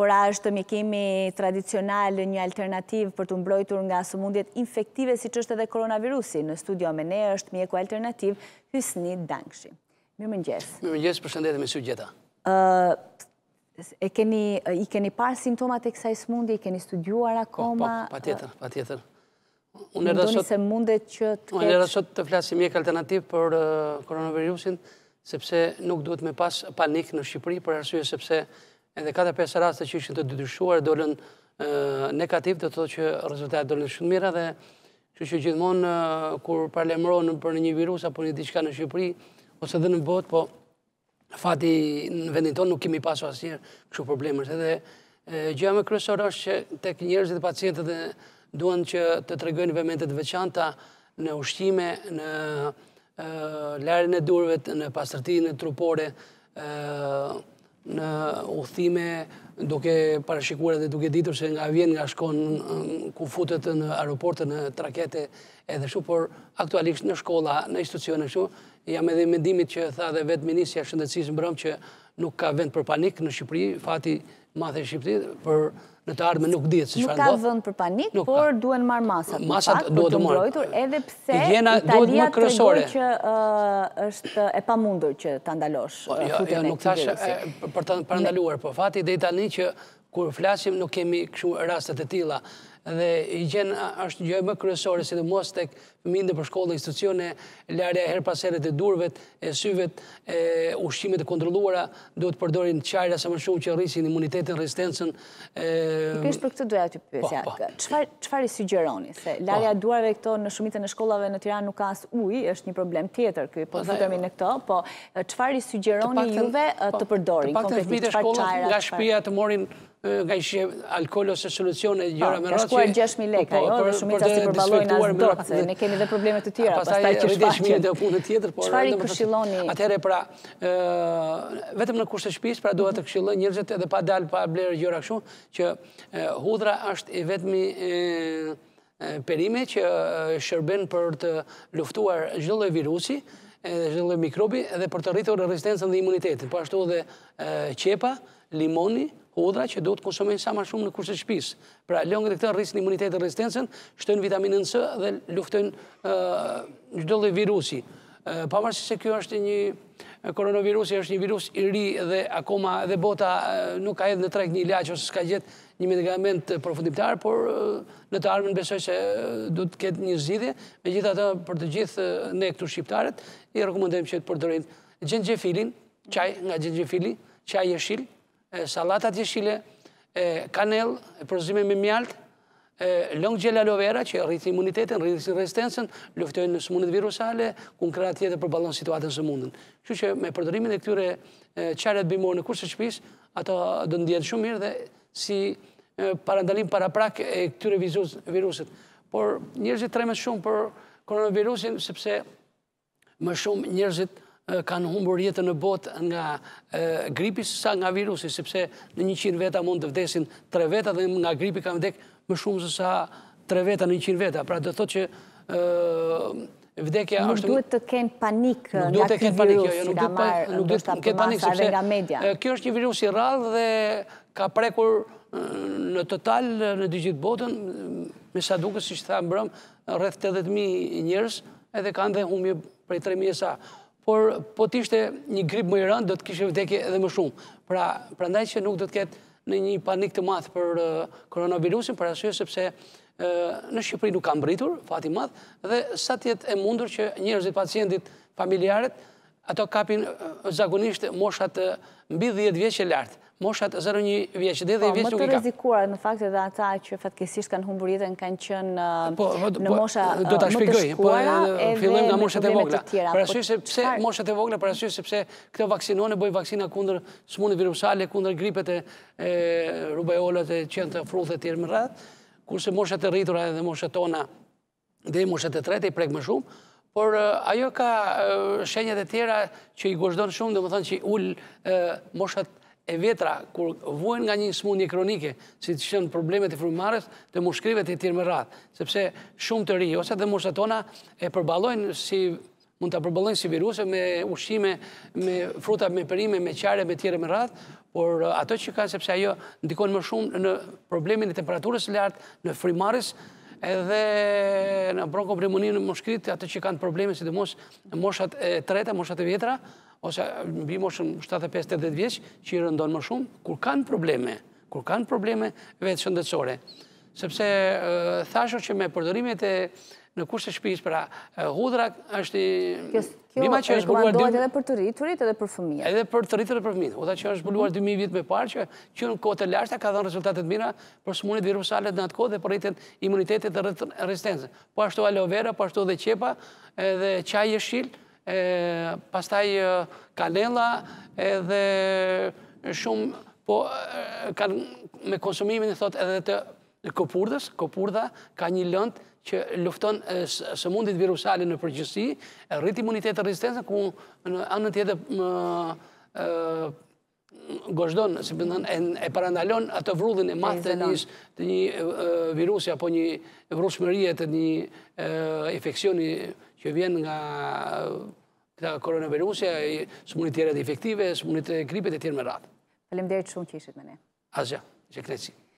por ashtë mi kemi tradicional një alternativ për të mbrojtur nga sëmundjet infektive si është edhe koronavirusi. Në studio me ne është mjeku alternativ Hysni Dankshi. Mirë më njës. Mirë më njës, përshëndet e me sy I keni parë simptomat e kësaj sëmundje, i keni studiuar akoma? Po, po, pa tjetër, pa tjetër. Unë mundet që të flasim mjek alternativ për koronavirusin, sepse nuk duhet me pas panik në Shqipëri, për arsye sepse edhe 4-5 raste që ishën të dydyshuar, dollën negativ, dhe të të që rezultatet dollën shumë mira, dhe që që gjithmonë, kur parlemronë për një virus, apo një diçka në Shqipëri, ose dhe në bot, po fati në vendin tonë nuk kemi pasu asirë këshu problemës. Edhe gjëja me kryesor është që tek njerëzit dhe pacientët dhe duen që të tregojnë vementet veçanta në ushtime, në lërën e durvet, në pasërti, në trupore, në trupore, në uthime duke parashikuar dhe duke ditur se nga vjen nga shkon mm, ku futet në aeroportë, në trakete edhe shu, por aktualisht në shkolla, në institucionë, shu, jam edhe mendimit që tha dhe vetë Ministja Shëndecisë në brëmë që nuk ka vend për panik në Shqipëri, fati mathe shqiptit për në të ardhme nuk ditë se që fa Nuk ka vënd për panik, por duen marë masat. Masat duhet të mbrojtur, Edhe pse Italia të regojë që është e pa mundur që të ndalosh. Po, jo, jo nuk thash për të ndaluar, për po, fati dhe Italia që kur flasim nuk kemi këshu rastet e tila dhe i gjenë është gjë më kryesore, si dhe mos të mindë për shkollë dhe institucione, e her paseret e durvet, e syvet, ushqimet e kontroluara, duhet përdorin qajra sa më shumë që rrisin imunitetin, resistencen. Pikish për këtë duja të pysja, qëfar po, po. i sugjeroni, se po. larja duarve këto në shumitën e shkollave në Tiran nuk asë uj, është një problem tjetër këj, po të dërmi në këto, po qëfar i sugjeroni juve të përdorin, kompetit, të morin nga ishë alkohol ose solucion e gjëra ah, me rëtë që... Ka shkuar 6.000 lekë, ajo, dhe shumë të i përbalojnë asë dopë, se ne kemi dhe problemet të tjera, pas taj që shpatjën. Qëfar i këshiloni? Atere, pra, vetëm në kushtë shpis, pra duhet të mhm. këshilon njërzet edhe pa dalë, pa blerë gjëra këshu, që hudra është i vetëmi perime që shërben për të luftuar gjëllë e virusi, dhe gjëllë e mikrobi, edhe për të rritur rezistencën dhe imunitetin. Po ashtu dhe qepa, limoni, hodra që do të konsumojnë sa ma shumë në kurset shpis. Pra, lëngë dhe këta rrisë një imunitet e rezistencen, shtënë vitaminën C dhe luftojnë një dhe virusi. Pa se kjo është një koronavirusi, është një virus i ri dhe akoma dhe bota nuk ka edhe në trek një ilaq ose s'ka gjithë një medikament të profundimtar, por në të armen besoj se du të ketë një zidhje, me gjithë ata për të gjithë ne këtu shqiptaret, i rekomendem që të përdërin gjengje qaj nga gjengje qaj e salatat jeshile, kanel, përzime me mjalt, long gel aloe vera që rritë imunitetin, rritë resistensen, luftojnë në sëmundit virusale, kun krea tjetër për balon situatën mundën. Që që me përdërimin e këtyre qarët bimorë në kursë shpis, ato dëndjetë shumë mirë dhe si parandalim para prak e këtyre virusit. Por njërëzit tremet shumë për koronavirusin, sepse më shumë njërëzit kanë humbur jetën në bot nga gripi sësa nga virusi, sepse në një qinë veta mund të vdesin tre veta dhe nga gripi kanë vdek më shumë sësa tre veta në një qinë veta. Pra dhe thot që vdekja është... Nuk duhet të kënë panik nga këtë virus, nga marë, nuk duhet të kenë panik, sepse kjo është një virus i radhë dhe ka prekur në total në gjithë botën, me sa duke, si që thamë rreth 80.000 njërës edhe kanë dhe humje prej 3.000 e sa por po të ishte një grip më i rëndë, do të kishe vdekje edhe më shumë. Pra ndaj që nuk do të ketë në një panik të madhë për uh, koronavirusin, për asyë sepse uh, në Shqipëri nuk kam britur, fati madhë, dhe sa tjetë e mundur që njërëzit pacientit familjarët, ato kapin uh, zagonisht moshat mbi 10 vjeqe lartë, moshat 0-1 vjeqë dhe dhe po, i vjeqë nuk i ka. Më të rizikuar në faktë edhe ata që fatkesisht kanë humbur jetën, kanë qënë po, uh, po, në mosha uh, më të shkuara edhe nga moshat e vogla. Parasysh se pse moshat e vogla, parasysh se pse këto vaksinone bëjë vaksina kunder smunit virusale, kunder gripet e rubajolat e qënë të fruthet tjerë më rrët, kurse moshat e rritura edhe moshat tona dhe moshat e trete i prek më shumë, Por uh, ajo ka shenjët e tjera që i gozdonë shumë, dhe më thonë që i ullë moshat e vetra, kur vujen nga një smundje kronike, si të shënë problemet e frumëmarës, të më shkrivet e tjirë më ratë, Sepse shumë të ri, ose dhe mërsa tona e përbalojnë si mund të përbëllën si viruse me ushime, me fruta, me përime, me qare, me tjere, me rrath, por uh, ato që kanë sepse ajo ndikon më shumë në problemin e temperaturës lartë, në frimaris, edhe në bronko përimunin më ato që kanë probleme si dhe moshat e treta, moshat e vjetra, ose mbi moshën 75-80 vjeç që i rëndon më shumë kur kanë probleme, kur kanë probleme vetë shëndetësore. Sepse thashë që me përdorimet e në kushtë të pra hudra është i Bima që është bëluar dhe edhe për të rriturit edhe për fëmijët. Edhe për të rriturit edhe për fëmijët. Udha që është buluar 2000 mhm. vjet më parë që që në kote të lashta ka dhënë rezultate të mira për smunit virusalet në atë kohë dhe për rritjen e imunitetit dhe rezistencës. Po ashtu aloe vera, po ashtu dhe qepa, edhe çaj jeshil, pastaj kanela edhe shumë po kanë me konsumimin e thot edhe të kopurdës, kopurda ka një lëndë që lufton së mundit virusale në përgjësi, rrit imunitet e rezistenza, ku në anën tjetë më gozhdon, e parandalon atë vrudhin e matë të të një virusi, apo një vrushmërije të një infekcioni që vjen nga këta koronavirusi, së mundit tjere dhe efektive, së mundit gripet e tjere më ratë. Falem dhejtë shumë që ishit me ne. Asja, që kreci.